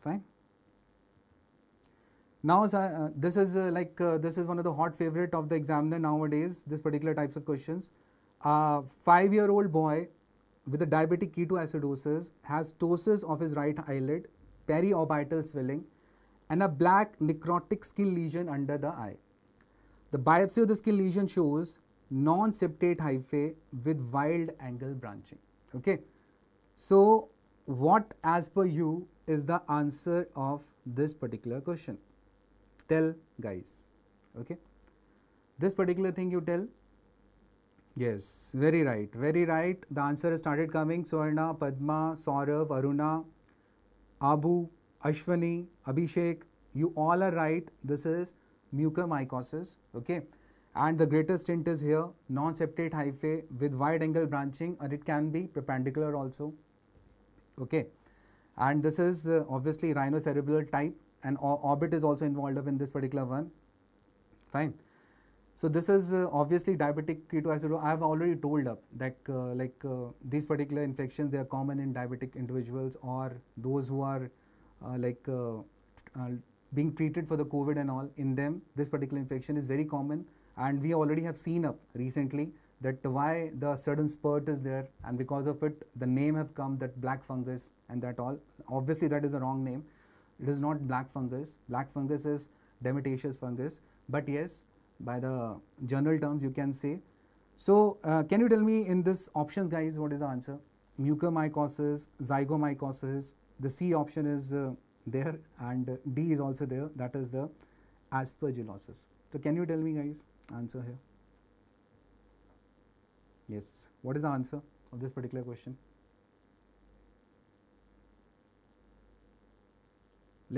fine. Now, uh, this is uh, like uh, this is one of the hot favorite of the examiner nowadays. This particular types of questions. A five-year-old boy with a diabetic ketoacidosis has ptosis of his right eyelid, periorbital swelling, and a black necrotic skin lesion under the eye. The biopsy of the skin lesion shows non-septate hyphae with wild angle branching. Okay, so what as per you is the answer of this particular question. Tell guys, okay. This particular thing you tell? Yes, very right, very right. The answer started coming. Swarna, Padma, Saurav, Aruna, Abu, Ashwani, Abhishek, you all are right. This is mucormycosis, okay. And the greatest hint is here, non-septate hyphae with wide angle branching and it can be perpendicular also, okay. And this is uh, obviously rhinocerebral type and orbit is also involved up in this particular one. Fine. So this is uh, obviously diabetic ketoacidosis. I have already told up that uh, like uh, these particular infections, they are common in diabetic individuals or those who are uh, like uh, being treated for the COVID and all in them, this particular infection is very common and we already have seen up recently that why the sudden spurt is there and because of it the name have come that black fungus and that all obviously that is the wrong name it is not black fungus black fungus is demetaceous fungus but yes by the general terms you can say so uh, can you tell me in this options guys what is the answer mucormycosis zygomycosis the c option is uh, there and d is also there that is the aspergillosis so can you tell me guys answer here Yes. What is the answer of this particular question?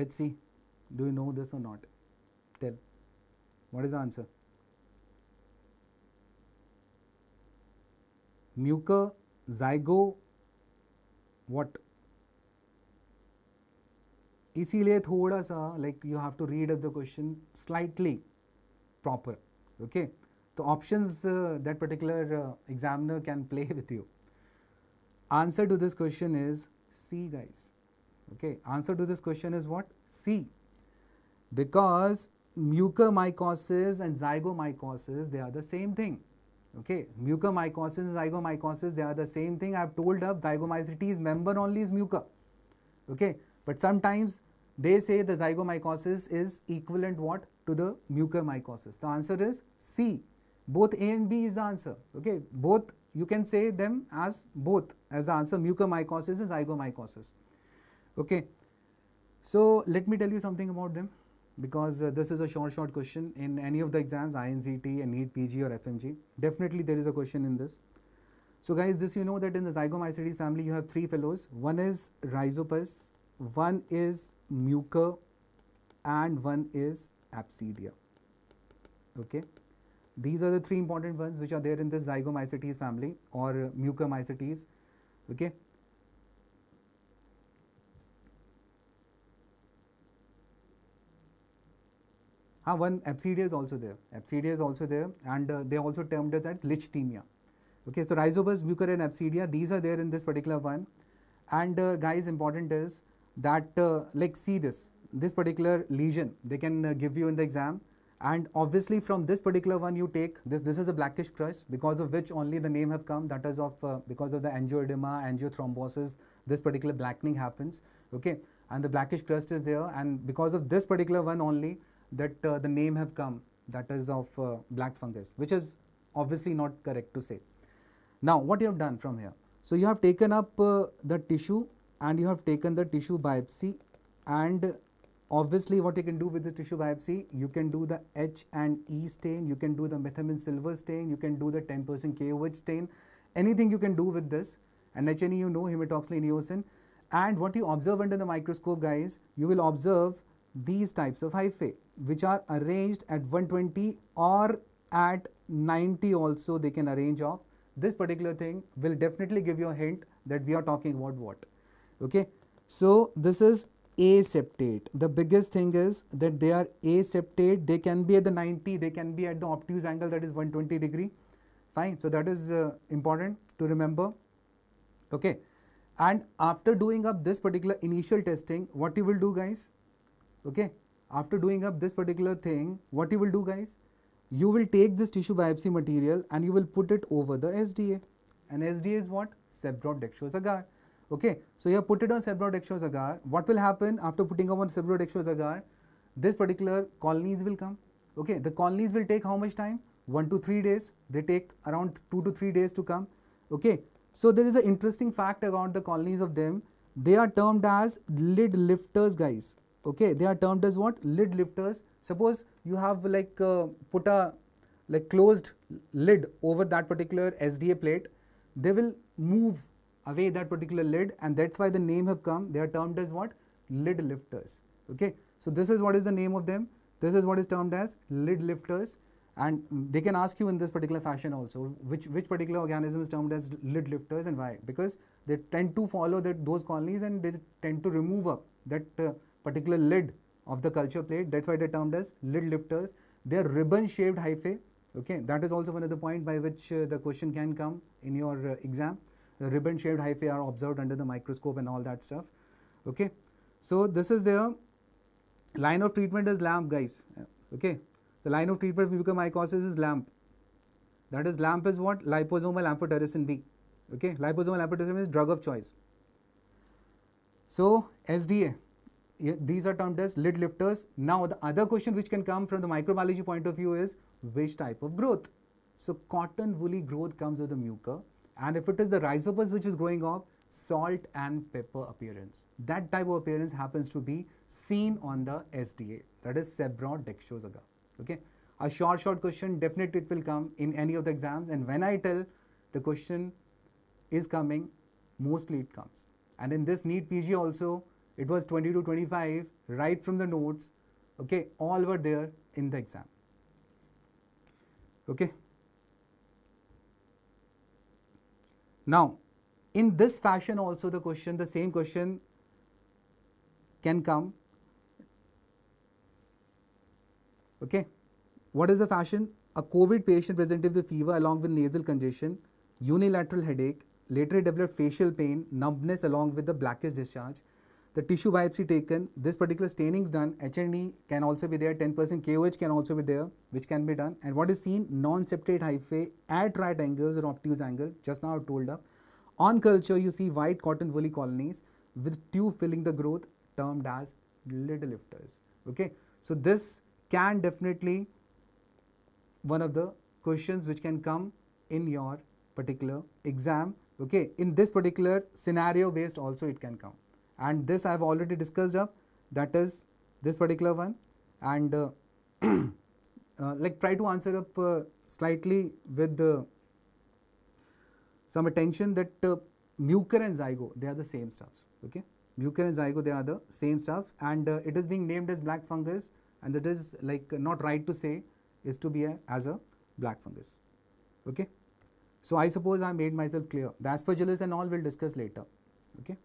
Let's see. Do you know this or not? Tell. What is the answer? Mucus zygo what? इसीलिए थोड़ा सा like you have to read the question slightly proper okay the options uh, that particular uh, examiner can play with you. Answer to this question is C guys. Okay, answer to this question is what? C. Because mucormycosis and zygomycosis, they are the same thing. Okay, mucormycosis and zygomycosis, they are the same thing. I have told up zygomycetes member only is muca. Okay, but sometimes they say the zygomycosis is equivalent what to the mucormycosis. The answer is C both A and B is the answer. Okay, both you can say them as both as the answer mucomycosis is zygomycosis. Okay, so let me tell you something about them because uh, this is a short short question in any of the exams INCT and NEET PG or FMG definitely there is a question in this. So guys this you know that in the zygomycetes family you have three fellows one is rhizopus, one is mucor, and one is absidia. Okay. These are the three important ones which are there in this zygomycetes family or Mucormycetes. Okay. Ah, one Absidia is also there. Absidia is also there and uh, they also termed it as lichthymia. Okay, so rhizobus, mucor and Absidia, these are there in this particular one. And uh, guys, important is that uh, like see this, this particular lesion, they can uh, give you in the exam and obviously from this particular one you take, this, this is a blackish crust because of which only the name have come that is of, uh, because of the angioedema, angiothrombosis, this particular blackening happens, okay. And the blackish crust is there and because of this particular one only that uh, the name have come that is of uh, black fungus, which is obviously not correct to say. Now what you have done from here? So you have taken up uh, the tissue and you have taken the tissue biopsy and Obviously, what you can do with the tissue biopsy, you can do the H and E stain, you can do the methylene silver stain, you can do the 10% KOH stain, anything you can do with this. And HNE, you know, hematoxylin eosin. And what you observe under the microscope, guys, you will observe these types of hyphae, which are arranged at 120 or at 90 also they can arrange off. This particular thing will definitely give you a hint that we are talking about what. Okay. So, this is aseptate. The biggest thing is that they are aseptate. They can be at the 90, they can be at the obtuse angle that is 120 degree. Fine. So that is uh, important to remember. Okay. And after doing up this particular initial testing, what you will do guys? Okay. After doing up this particular thing, what you will do guys? You will take this tissue biopsy material and you will put it over the SDA. And SDA is what? Sebdrop dextrose agar. Okay, so you have put it on cephalorodextrose agar. What will happen after putting on cephalorodextrose agar? This particular colonies will come. Okay, the colonies will take how much time? 1 to 3 days. They take around 2 to 3 days to come. Okay, so there is an interesting fact about the colonies of them. They are termed as lid lifters guys. Okay, they are termed as what? Lid lifters. Suppose you have like uh, put a like closed lid over that particular SDA plate. They will move away that particular lid and that's why the name have come. They are termed as what? Lid lifters. Okay. So this is what is the name of them. This is what is termed as lid lifters and they can ask you in this particular fashion also which which particular organism is termed as lid lifters and why because they tend to follow that those colonies and they tend to remove up that uh, particular lid of the culture plate that's why they're termed as lid lifters they are ribbon shaped hyphae okay that is also another point by which uh, the question can come in your uh, exam ribbon shaped hyphae are observed under the microscope and all that stuff. Okay. So this is their line of treatment is lamp guys. Okay. The line of treatment for mucormycosis is lamp. That is lamp is what? Liposomal amphotericin B. Okay. Liposomal amphotericin is drug of choice. So SDA, these are termed as lid lifters. Now the other question which can come from the microbiology point of view is which type of growth? So cotton woolly growth comes with the mucor and if it is the rhizopus which is growing up, salt and pepper appearance. That type of appearance happens to be seen on the SDA, that is Sebrodextrosaga. Okay. A short, short question, definitely it will come in any of the exams. And when I tell the question is coming, mostly it comes. And in this neat PG also, it was 20 to 25, right from the notes, okay, all were there in the exam. Okay. Now, in this fashion also the question, the same question can come. Okay. What is the fashion? A COVID patient presented with fever along with nasal congestion, unilateral headache, later developed facial pain, numbness along with the blackish discharge, the tissue biopsy taken, this particular staining is done, HNE can also be there, 10% KOH can also be there, which can be done. And what is seen, non-septate hyphae at right angles or obtuse angle, just now told up. On culture, you see white cotton woolly colonies with tube filling the growth, termed as little lifters. Okay, so this can definitely one of the questions which can come in your particular exam. Okay, in this particular scenario based also it can come and this I have already discussed up that is this particular one and uh, uh, like try to answer up uh, slightly with uh, some attention that uh, mucor and Zygo they are the same stuffs okay mucor and Zygo they are the same stuffs and uh, it is being named as black fungus and it is like not right to say is to be a, as a black fungus okay so i suppose i made myself clear the aspergillus and all we'll discuss later okay